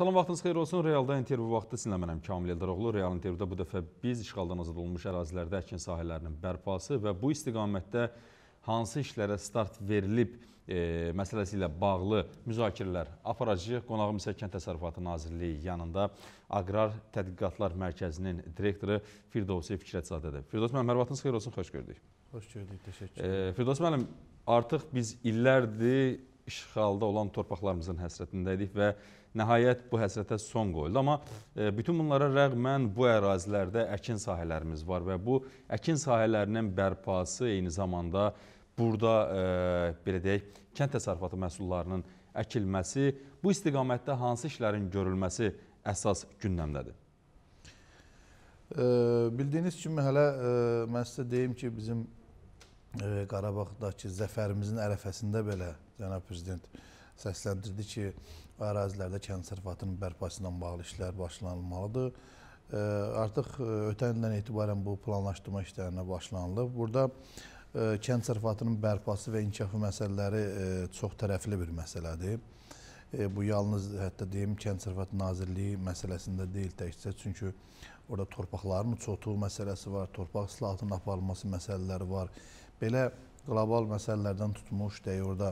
Salam vaxtınız xeyir olsun. Realda intervyu vaxtı sizinlə mənəm Kamil Eldaroğlu. Real intervyuda bu dəfə biz işğaldan azad olunmuş ərazilərdə əkin sahələrinin bərpası və bu istiqamətdə hansı işlərə start verilib e, məsələsi ilə bağlı müzakirələr aparacağıq. Qonağım isə Kənd Təsərrüfatı Nazirliyi yanında Aqrar Tədqiqatlar Mərkəzinin direktoru Firdovsi Fikrətzadədir. Firdows müəllim, hər vaxtınız xeyir olsun. Xoş gördük. Xoş gördük. Təşəkkür edirəm. E, Firdows müəllim, artıq biz illərdir işğalda olan torpaqlarımızın həsrətindəydik və nəhayət bu həsrətə son qoyuldu. Amma e, bütün bunlara rəğmən bu ərazilərdə əkin sahələrimiz var və bu əkin sahələrinin bərpası eyni zamanda burada e, belə deyək, kənd təsərrüfatı məhsullarının əkilməsi, bu istiqamətdə hansı işlərin görülməsi əsas gündəmdədir? E, bildiyiniz kimi hələ e, mən sizə deyim ki, bizim e, Qarabağdakı zəfərimizin ərəfəsində belə Cənab Prezident səsləndirdi ki, ərazilərdə kənd sərfatının bərpasından bağlı işlər başlanılmalıdır. E, artıq e, ötən ildən etibarən bu planlaşdırma işlərinə başlanılıb. Burada e, kənd sərfatının bərpası və inkişafı məsələləri çox tərəfli bir məsələdir. Bu yalnız hətta deyim Kənd Sərvət Nazirliyi məsələsində deyil təkcə, çünki orada torpaqların çoxluğu məsələsi var, torpaq islahatının aparılması məsələləri var. Belə qlobal məsələlərdən tutmuş, deyə orada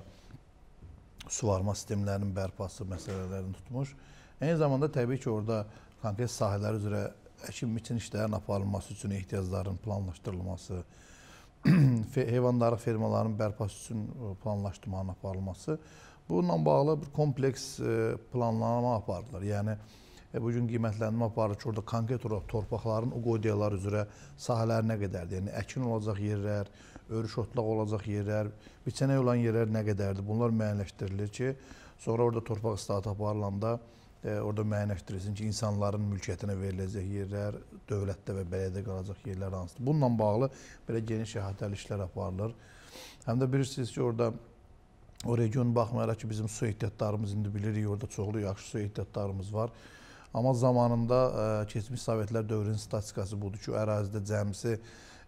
suvarma sistemlərinin bərpası məsələlərini tutmuş. Eyni zamanda təbii ki, orada konkret sahələr üzrə əkin-biçin işlərinin aparılması üçün ehtiyacların planlaşdırılması, heyvandarı fermalarının bərpası üçün e, planlaşdırmanın aparılması, bununla bağlı bir kompleks e, planlama aparılır. Yəni, e, bu gün qiymətlənmə aparılır ki, orada konkret olaraq torpaqların o qodiyalar üzrə sahələr nə qədərdir? Yəni, əkin olacaq yerlər, örüş otlaq olacaq yerlər, biçənək olan yerlər nə qədərdir? Bunlar müəyyənləşdirilir ki, sonra orada torpaq islahatı aparılanda e, orada müəyyənləşdirilsin ki, insanların mülkiyyətinə veriləcək yerlər, dövlətdə və bələdə qalacaq yerlər hansıdır. Bununla bağlı belə geniş əhatəli işlər aparılır. Həm də bilirsiniz ki, orada o region baxmayaraq ki, bizim su ehtiyatlarımız indi bilirik, orada çoxlu yaxşı su ehtiyatlarımız var. Amma zamanında ə, e, keçmiş Sovetlər dövrünün statistikası budur ki, ərazidə cəmsi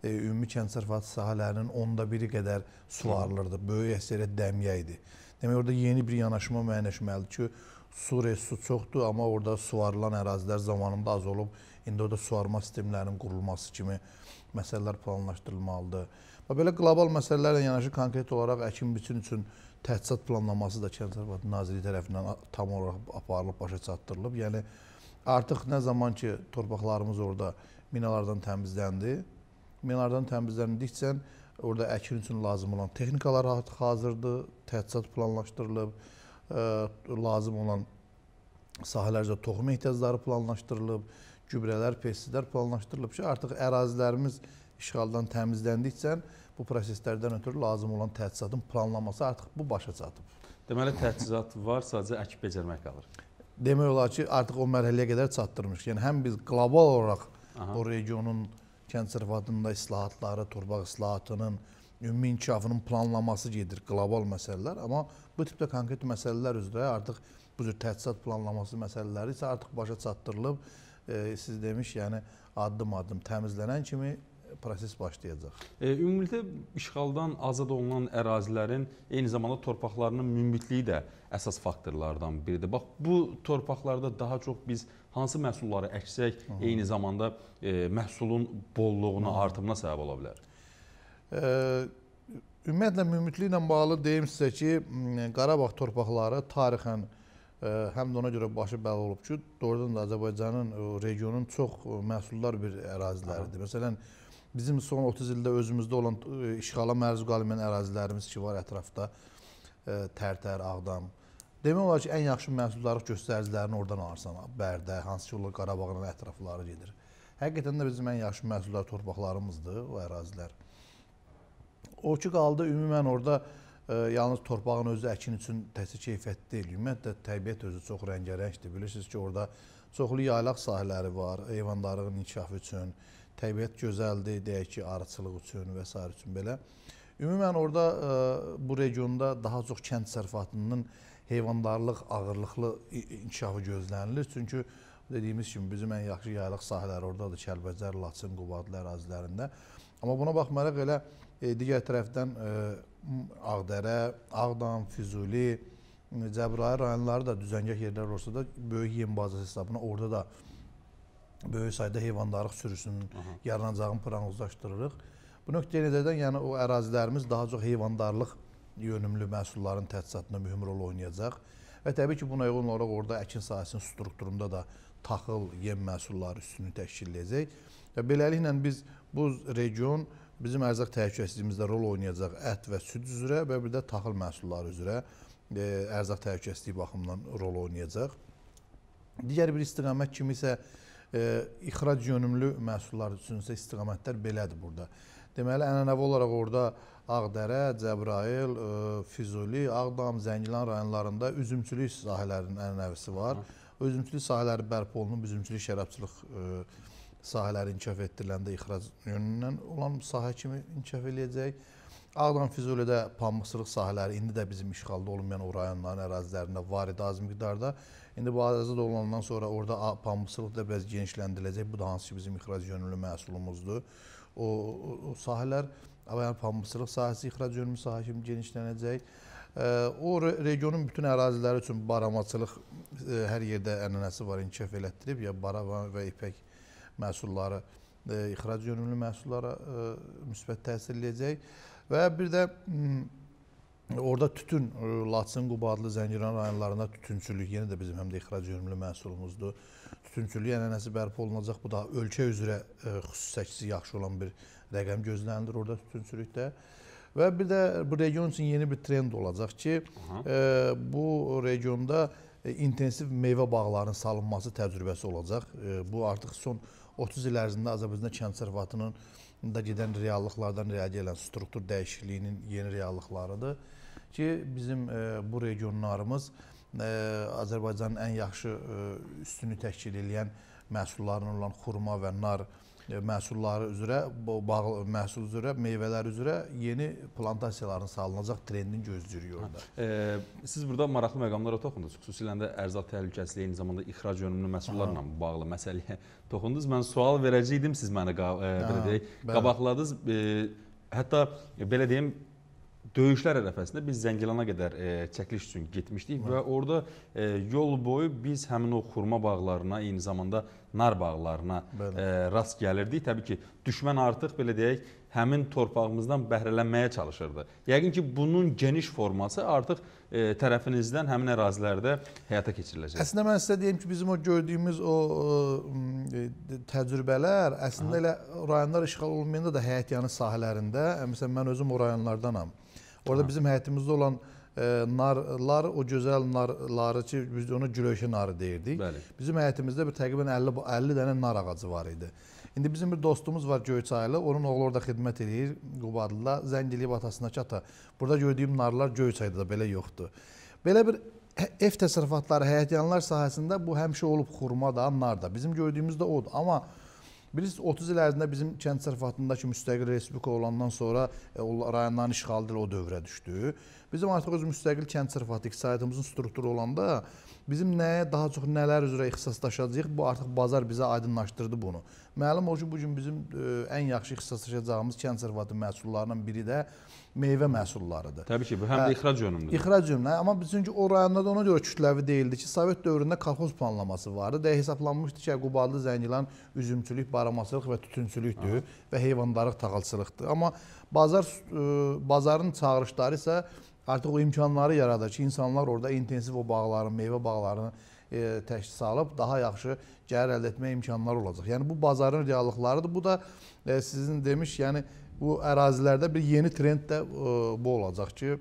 e, ümumi kənd sərfəti sahələrinin onda biri qədər suvarılırdı. Böyük əksəriyyət dəmyə idi. Demək orada yeni bir yanaşma müəyyənləşməlidir ki, su resursu çoxdur, amma orada suvarılan ərazilər zamanında az olub, indi orada suvarma sistemlərinin qurulması kimi məsələlər planlaşdırılmalıdır. Və belə qlobal məsələlərlə yanaşı konkret olaraq əkin-biçin üçün təchizat planlaması da Kənd Təsərrüfatı Nazirliyi tərəfindən tam olaraq aparılıb, başa çatdırılıb. Yəni artıq nə zaman ki torpaqlarımız orada minalardan təmizləndi, Minardan təmizləndikcə orada əkin üçün lazım olan texnikalar hazırdır, təchizat planlaşdırılıb, ə, e, lazım olan sahələrdə toxum ehtiyacları planlaşdırılıb, gübrələr, pestisitlər planlaşdırılıb ki, artıq ərazilərimiz işğaldan təmizləndikcə bu proseslərdən ötürü lazım olan təchizatın planlaması artıq bu başa çatıb. Deməli təchizat var, sadəcə əkib becərmək qalır. Demək olar ki, artıq o mərhələyə qədər çatdırmışıq. Yəni həm biz qlobal olaraq Aha. o regionun Kənd sərvadında islahatları, torpaq islahatının, ümumi inkişafının planlaması gedir, qlobal məsələlər, amma bu tipdə konkret məsələlər üzrə artıq bu cür təchizat planlaması məsələləri isə artıq başa çatdırılıb, e, siz demiş, yəni addım-addım təmizlənən kimi proses başlayacaq. E, ümumilikdə işğaldan azad olunan ərazilərin eyni zamanda torpaqlarının münbitliyi də əsas faktorlardan biridir. Bax bu torpaqlarda daha çox biz hansı məhsulları əksək Hı -hı. eyni zamanda e, məhsulun bolluğuna, Hı -hı. artımına səbəb ola bilər. E, Ümumiyyətlə mümidli ilə bağlı deyim sizə ki, Qarabağ torpaqları tarixən e, həm də ona görə başı bəli olub ki, doğrudan da Azərbaycanın e, regionun çox e, məhsuldar bir əraziləridir. Məsələn, Bizim son 30 ildə özümüzdə olan e, işğala məruz qalmayan ərazilərimiz ki, var ətrafda e, Tərtər, Ağdam. Demək olar ki, ən yaxşı məhsuldarlıq göstəricilərini oradan alırsan. Bərdə, hansı ki, onlar Qarabağın ətrafları gedir. Həqiqətən də bizim ən yaxşı məhsuldar torpaqlarımızdır o ərazilər. O ki, qaldı ümumən orada ə, e, yalnız torpağın özü əkin üçün təhsil keyfiyyəti deyil. Ümumiyyətlə təbiət özü çox rəngarəngdir. Bilirsiniz ki, orada çoxlu yaylaq sahələri var, heyvandarlığın inkişafı üçün, təbiət gözəldir, deyək ki, arıçılıq üçün və s. üçün belə. Ümumən orada e, bu regionda daha çox kənd sərfatının heyvandarlıq ağırlıqlı inkişafı gözlənilir. Çünki dediyimiz kimi bizim ən yaxşı yaylaq sahələri oradadır, Kəlbəcər, Laçın, Qubadlı ərazilərində. Amma buna baxmayaraq elə e, digər tərəfdən e, Ağdərə, Ağdam, Füzuli, Cəbrayıl rayonları da düzəngək yerlər olsa da böyük yem bazası hesabına orada da böyük sayda heyvandarlıq sürüsünün yaranacağını proqnozlaşdırırıq. Bu nöqteyə nəzərdən, yəni o ərazilərimiz daha çox heyvandarlıq yönümlü məhsulların təchizatında mühüm rol oynayacaq. Və təbii ki, buna uyğun olaraq orada əkin sahəsinin strukturunda da taxıl, yem məhsulları üstünü təşkil edəcək. Və beləliklə biz bu region bizim ərzaq təhlükəsizliyimizdə rol oynayacaq ət və süd üzrə və bir də taxıl məhsulları üzrə ərzaq təhlükəsizliyi baxımından rol oynayacaq. Digər bir istiqamət kimi isə ixrac yönümlü məhsullar üçün isə istiqamətlər belədir burada. Deməli, ənənəvi olaraq orada Ağdərə, Cəbrail, Füzuli, Ağdam, Zəngilan rayonlarında üzümçülük sahələrinin ənənəvisi var. Üzümçülük sahələri bərpa olunub, üzümçülük şərabçılıq sahələri inkişaf etdiriləndə ixrac yönündən olan sahə kimi inkişaf eləyəcək Ağdam Füzulidə pambıqçılıq sahələri indi də bizim işğalda olunmayan o rayonların ərazilərində var idi az miqdarda. İndi bu azad olandan sonra orada pambıqçılıq da biraz genişləndiriləcək. Bu da hansı ki bizim ixrac yönlü məhsulumuzdur. O, o, o sahələr, yəni pambıqçılıq sahəsi ixrac yönlü sahə kimi genişlənəcək. E, o regionun bütün əraziləri üçün baramaçılıq e, hər yerdə ənənəsi var, inkişaf elətdirib ya bara və ipək məhsulları e, ixrac yönümlü məhsullara müsbət təsir eləyəcək. Və bir də hmm, orada tütün, e, Laçın, Qubadlı, Zəngiran rayonlarında tütünçülük yenə də bizim həm də ixrac yönümlü məhsulumuzdur. Tütünçülük ənənəsi bərpa olunacaq. Bu da ölkə üzrə e, xüsusi yaxşı olan bir rəqəm gözlənilir orada tütünçülükdə. Və bir də bu region üçün yeni bir trend olacaq ki, e, bu regionda e, intensiv meyvə bağlarının salınması təcrübəsi olacaq. E, bu artıq son 30 il ərzində Azərbaycan kənd sərfatının e, da gedən reallıqlardan reagiya edən struktur dəyişikliyinin yeni reallıqlarıdır ki, bizim e, bu regionlarımız e, Azərbaycanın ən yaxşı e, üstünü təşkil edən məhsullarının olan xurma və nar E, məhsulları üzrə, bağlı məhsul üzrə, meyvələr üzrə yeni plantasiyaların salınacaq trendini gözləyirik orada. E, siz burada maraqlı məqamlara toxundunuz. Xüsusilə də ərzaq təhlükəsizliyi, eyni zamanda ixrac yönümlü məhsullarla bağlı məsələyə toxundunuz. Mən sual verəcəydim, siz məni e, belə deyək, qabaqladınız. E, hətta e, belə deyim, döyüşlər ərəfəsində biz Zəngilana qədər e, çəkiliş üçün getmişdik Hı. və orada e, yol boyu biz həmin o xurma bağlarına, eyni zamanda nar bağlarına e, rast gəlirdik. Təbii ki, düşmən artıq belə deyək, həmin torpağımızdan bəhrələnməyə çalışırdı. Yəqin ki, bunun geniş forması artıq e, tərəfinizdən həmin ərazilərdə həyata keçiriləcək. Əslində mən sizə deyim ki, bizim o gördüyümüz o e, təcrübələr əslində Aha. elə rayonlar işğal olunmayanda da həyətyanı sahələrində, e, məsələn mən özüm o rayonlardanam. Orada bizim həyətimizdə olan e, narlar, o gözəl narları ki, biz ona gülöşə narı deyirdik. Bəli. Bizim həyətimizdə bir təqribən 50 50 dənə nar ağacı var idi. İndi bizim bir dostumuz var Göyçaylı, onun oğlu orada xidmət eləyir Qubadlıda. Zəng eləyib atasına ki, ata, burada gördüyüm narlar Göyçayda da belə yoxdur. Belə bir hə, ev təsərrüfatları, həyətyanlar sahəsində bu həmişə olub xurma da, nar da. Bizim gördüyümüz də odur. Amma Bilirsiniz 30 il ərzində bizim kənd təsərrüfatındakı müstəqil respublika olandan sonra e, o rayonların işğalı o dövrə düşdü. Bizim artıq öz müstəqil kənd təsərrüfatı iqtisadiyyatımızın strukturu olanda bizim nəyə daha çox nələr üzrə ixtisaslaşacağıq bu artıq bazar bizə aydınlaşdırdı bunu. Məlum o ki bu gün bizim e, ən yaxşı ixtisaslaşacağımız kənd təsərrüfatı məhsullarından biri də meyvə məhsullarıdır. Təbii ki, bu həm hə, də ixrac yönümlüdür. İxrac yönümlü, amma çünki o rayonlarda ona görə kütləvi deyildi ki, Sovet dövründə kolxoz planlaması vardı. Deyə hesablanmışdı ki, Qubarlı Zəngilan üzümçülük, baramaçılıq və tütünçülükdür Aha. və heyvandarlıq, tağılçılıqdır. Amma bazar e, bazarın çağırışları isə artıq o imkanları yaradır ki, insanlar orada intensiv o bağların, meyvə bağlarını e, təşkil salıb daha yaxşı gəlir əldə etmək imkanları olacaq. Yəni bu bazarın reallıqlarıdır. Bu da e, sizin demiş, yəni bu ərazilərdə bir yeni trend də e, bu olacaq ki,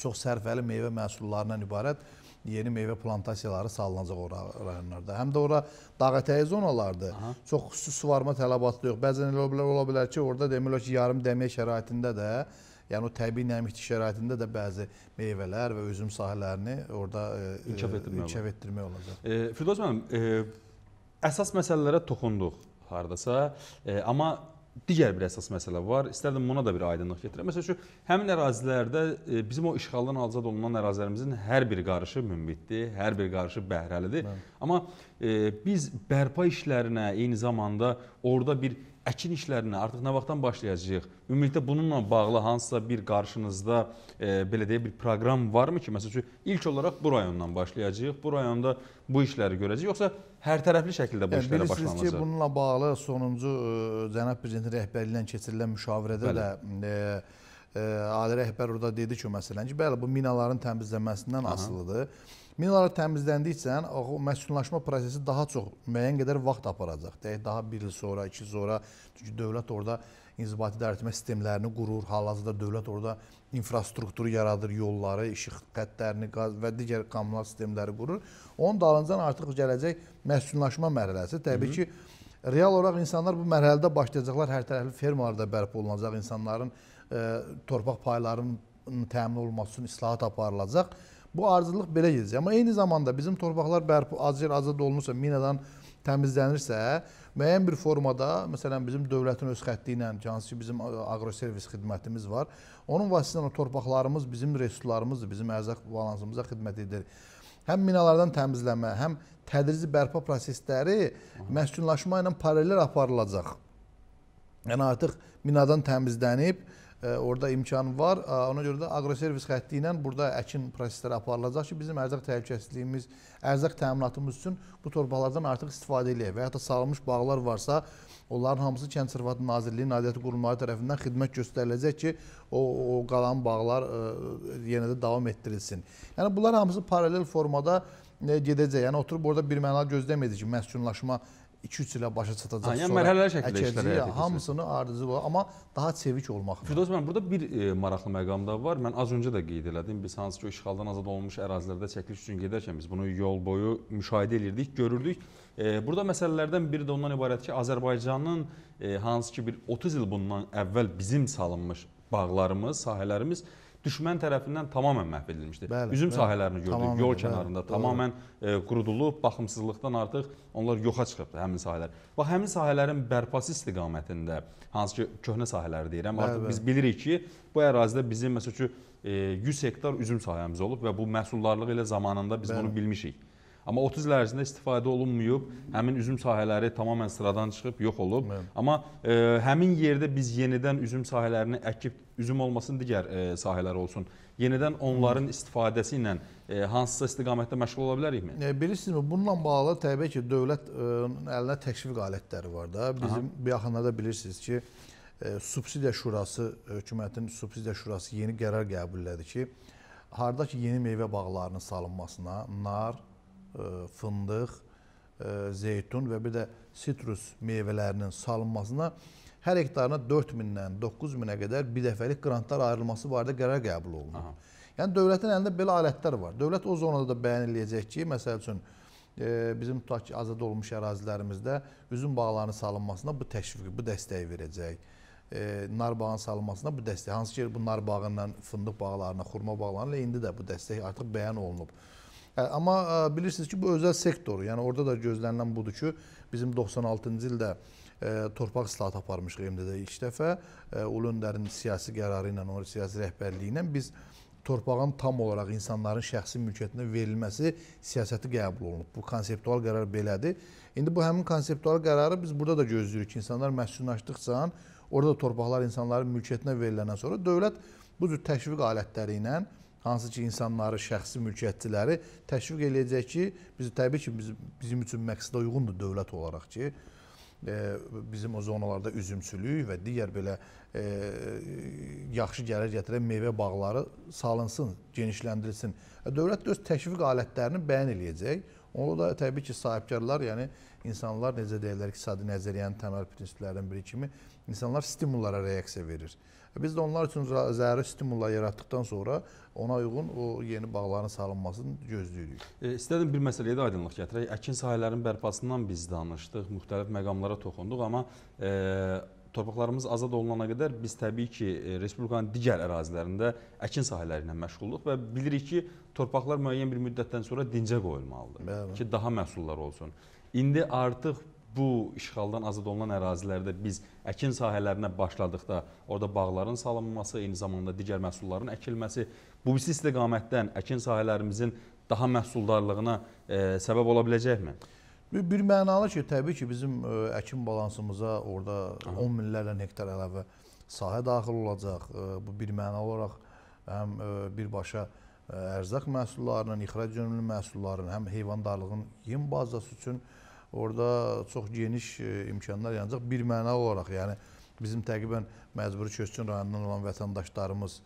çox sərfəli meyvə məhsullarından ibarət yeni meyvə plantasiyaları salınacaq ora rayonlarda. Həm də ora dağ ətəyi zonalardır. Aha. Çox xüsusi suvarma tələbatı yox. Bəzən elə ola bilər, ola bilər ki, orada demirlər ki, yarım dəmiyə şəraitində də Yəni o təbii nəmişlik şəraitində də bəzi meyvələr və üzüm sahələrini orada e, e, inkişaf etdirmək, inkişaf etdirmək olacaq. E, Firdaus müəllim, e, əsas məsələlərə toxunduq hardasa. E, amma digər bir əsas məsələ var. İstərdim buna da bir aydınlıq gətirəm. Məsəl üçün həmin ərazilərdə e, bizim o işğaldan azad olunan ərazilərimizin hər bir qarışı münbitdir, hər bir qarışı bəhrəlidir. Mən. Amma e, biz bərpa işlərinə eyni zamanda orada bir əkin işlərinə artıq nə vaxtdan başlayacağıq? Ümumilikdə bununla bağlı hansısa bir qarşınızda e, belə deyək bir proqram varmı ki, məsəl üçün ilk olaraq bu rayondan başlayacağıq, bu rayonda bu işləri görəcəyik, yoxsa hər tərəfli şəkildə bu yəni, işlərə başlanılacaq? Bilirsiniz ki, bununla bağlı sonuncu e, cənab prezidentin rəhbərliyi ilə keçirilən müşavirədə Bəli. də e, e, Ali rəhbər orada dedi ki, məsələn ki, bəli, bu minaların təmizlənməsindən Aha. asılıdır. Minalar təmizləndikcə o məskunlaşma prosesi daha çox müəyyən qədər vaxt aparacaq. Deyək daha 1 il sonra, 2 il sonra, çünki dövlət orada inzibati idarəetmə sistemlərini qurur. Hal-hazırda dövlət orada infrastrukturu yaradır, yolları, işıq xəttlərini, qaz və digər kommunal sistemləri qurur. Onun dalınca artıq gələcək məskunlaşma mərhələsi. Təbii Hı -hı. ki, real olaraq insanlar bu mərhələdə başlayacaqlar. Hər tərəfli fermalarda bərpa olunacaq, insanların ə, e, torpaq paylarının təmin olunması üçün islahat aparılacaq. Bu arzılıq belə yeyəcək. Amma eyni zamanda bizim torpaqlar bərpa, az yer azad olunursa, minadan təmizlənirsə, müəyyən bir formada, məsələn, bizim dövlətin öz xətti ilə, hansı ki, bizim aqroservis xidmətimiz var, onun vasitəsilə o torpaqlarımız bizim resurslarımızdır, bizim ərzaq balansımıza xidmət edir. Həm minalardan təmizləmə, həm tədrici bərpa prosesləri məskunlaşma ilə paralel aparılacaq. Yəni artıq minadan təmizlənib, orada imkan var. Ona görə də aqroservis xətti ilə burada əkin prosesləri aparılacaq ki, bizim ərzaq təhlükəsizliyimiz, ərzaq təminatımız üçün bu torpaqlardan artıq istifadə eləyək və ya da sağlamış bağlar varsa, onların hamısı Kənd Sərvət Nazirliyi Nadiyyəti Qurumları tərəfindən xidmət göstəriləcək ki, o, o qalan bağlar ə, e, yenə də davam etdirilsin. Yəni bunlar hamısı paralel formada e, gedəcək. Yəni oturub orada bir məna gözləməyəcək ki, məskunlaşma 2-3 ilə başa çatacaq. Yəni mərhələlər şəklində işlər həyata Hamısını ardıcı var, amma daha çevik olmaq. Firdaus müəllim, burada bir e, maraqlı məqam da var. Mən az öncə də qeyd elədim. Biz hansı ki, işğaldan azad olunmuş ərazilərdə çəkiliş üçün gedərkən biz bunu yol boyu müşahidə edirdik, görürdük. E, burada məsələlərdən biri də ondan ibarət ki, Azərbaycanın e, hansı ki bir 30 il bundan əvvəl bizim salınmış bağlarımız, sahələrimiz düşmən tərəfindən tamamilə məhv edilmişdi. Bəli, Üzüm bəli. sahələrini gördük, tamamilə, yol kənarında bəli, tamamilə e, qurudulub, baxımsızlıqdan artıq onlar yoxa çıxıbdı həmin sahələr. Bax həmin sahələrin bərpası istiqamətində, hansı ki köhnə sahələri deyirəm, bəli, artıq bəli. biz bilirik ki, bu ərazidə bizim məsəl üçün e, 100 hektar üzüm sahəmiz olub və bu məhsuldarlığı ilə zamanında biz bəli. bunu bilmişik. Amma 30 il ərzində istifadə olunmayıb, həmin üzüm sahələri tamamilə sıradan çıxıb, yox olub. Mən. Amma e, həmin yerdə biz yenidən üzüm sahələrini əkib, üzüm olmasın digər e, sahələr olsun. Yenidən onların Hı. istifadəsi ilə e, hansısa istiqamətdə məşğul ola bilərikmi? E, bilirsinizmi, bununla bağlı təbii ki, dövlət e, əlinə təşviq alətləri var da. Bizim Aha. bu yaxınlarda bilirsiniz ki, e, Subsidiya Şurası, hökumətin Subsidiya Şurası yeni qərar qəbul elədi ki, harda ki yeni meyvə bağlarının salınmasına, nar, E, fındıq, e, zeytun və bir də sitrus meyvələrinin salınmasına hər hektarına 4000-dən 9000-ə qədər bir dəfəlik qrantlar ayrılması barədə qərar qəbul olunub. Aha. Yəni dövlətin əlində belə alətlər var. Dövlət o zonada da bəyan eləyəcək ki, məsəl üçün e, bizim tutaq ki, azad olmuş ərazilərimizdə üzüm bağlarının salınmasına bu təşviqi, bu dəstəyi verəcək. E, nar bağının salınmasına bu dəstək, hansı ki, bu nar bağından fındıq bağlarına, xurma bağlarına indi də bu dəstək artıq bəyan olunub. Yəni, e, amma e, bilirsiniz ki, bu özəl sektor. Yəni orada da gözlənilən budur ki, bizim 96-cı ildə ə, e, torpaq islahatı aparmışıq MDD ilk dəfə. Ə, ulu öndərin siyasi qərarı ilə, onun siyasi rəhbərliyi ilə biz torpağın tam olaraq insanların şəxsi mülkiyyətinə verilməsi siyasəti qəbul olunub. Bu konseptual qərar belədir. İndi bu həmin konseptual qərarı biz burada da gözləyirik ki, insanlar məskunlaşdıqca orada torpaqlar insanların mülkiyyətinə veriləndən sonra dövlət bu cür təşviq alətləri ilə hansı ki insanları, şəxsi mülkiyyətliləri təşviq eləyəcək ki, biz təbii ki biz, bizim üçün məqsədə uyğundur dövlət olaraq ki, e, bizim o zonalarda üzümçülük və digər belə e, yaxşı gəlir gətirən meyvə bağları salınsın, genişləndirilsin. E, dövlət də öz təşviq alətlərini bəyan eləyəcək. Onu da təbii ki, sahibkarlar, yəni insanlar necə deyirlər, iqtisadi nəzəriyyənin təməl prinsiplərinin biri kimi insanlar stimullara reaksiya verir. Biz də onlar üçün zəruri stimulla yaratdıqdan sonra ona uyğun o yeni bağların salınmasını gözləyirik. E, istədim bir məsələyə də aydınlıq gətirək. Əkin sahələrinin bərpasından biz danışdıq, müxtəlif məqamlara toxunduq, amma e, torpaqlarımız azad olunana qədər biz təbii ki, e, Respublikanın digər ərazilərində əkin sahələri ilə məşğulluq və bilirik ki, torpaqlar müəyyən bir müddətdən sonra dincə qoyulmalıdır Bəli. ki, daha məhsullar olsun. İndi artıq bu işğaldan azad olunan ərazilərdə biz əkin sahələrinə başladıqda orada bağların salınması, eyni zamanda digər məhsulların əkilməsi, bu biz istiqamətdən əkin sahələrimizin daha məhsuldarlığına e, səbəb ola biləcəkmi? Bir, bir mənalı ki, təbii ki, bizim e, əkin balansımıza orada Aha. 10 minlərlə hektar əlavə sahə daxil olacaq. E, bu bir mənalı olaraq həm e, birbaşa ərzaq məhsullarının, ixrac yönümlü məhsulların, həm heyvandarlığın yem bazası üçün məhsullarının, Orada çox geniş e, imkanlar yaranacaq. Bir məna olaraq, yəni bizim təqribən məcburi köçkün rayonundan olan vətəndaşlarımız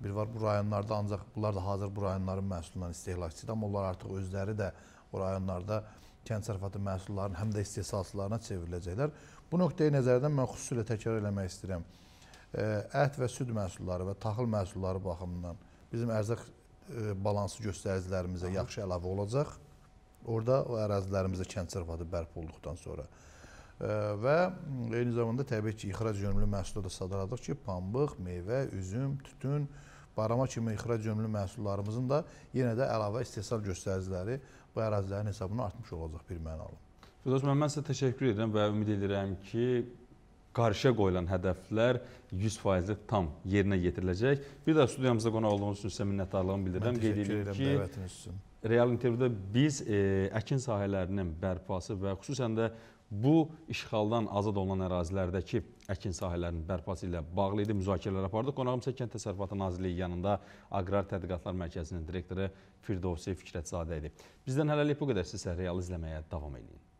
bir var bu rayonlarda ancaq bunlar da hazır bu rayonların məhsulundan istehlakçıdır, amma onlar artıq özləri də o rayonlarda kənd sərfatı məhsullarının həm də istehsalçılarına çevriləcəklər. Bu nöqteyi nəzərdən mən xüsusilə təkrar eləmək istəyirəm. E, ət və süd məhsulları və taxıl məhsulları baxımından bizim ərzaq e, balansı göstəricilərimizə yaxşı əlavə olacaq. Orada o ərazilərimizdə kənd sərfatı bərpa olduqdan sonra və eyni zamanda təbii ki, ixrac yönümlü məhsullar da sadaladıq ki, pambıq, meyvə, üzüm, tütün, barama kimi ixrac yönümlü məhsullarımızın da yenə də əlavə istehsal göstəriciləri bu ərazilərin hesabına artmış olacaq bir mənalı. Firdəs müəllim, mən sizə təşəkkür edirəm və ümid edirəm ki, qarşıya qoyulan hədəflər 100% tam yerinə yetiriləcək. Bir də studiyamıza qonaq olduğunuz üçün sizə minnətdarlığımı bildirirəm. Qeyd edirəm ki, dəvətiniz üçün. Real intervyuda biz e, əkin sahələrinin bərpası və xüsusən də bu işğaldan azad olunan ərazilərdəki əkin sahələrinin bərpası ilə bağlı idi müzakirələr apardıq. Qonağım isə Kənd Təsərrüfatı Nazirliyi yanında Aqrar Tədqiqatlar Mərkəzinin direktoru Firdovsi Fikrətzadə idi. Bizdən hələlik bu qədər. Sizə realı izləməyə davam edin.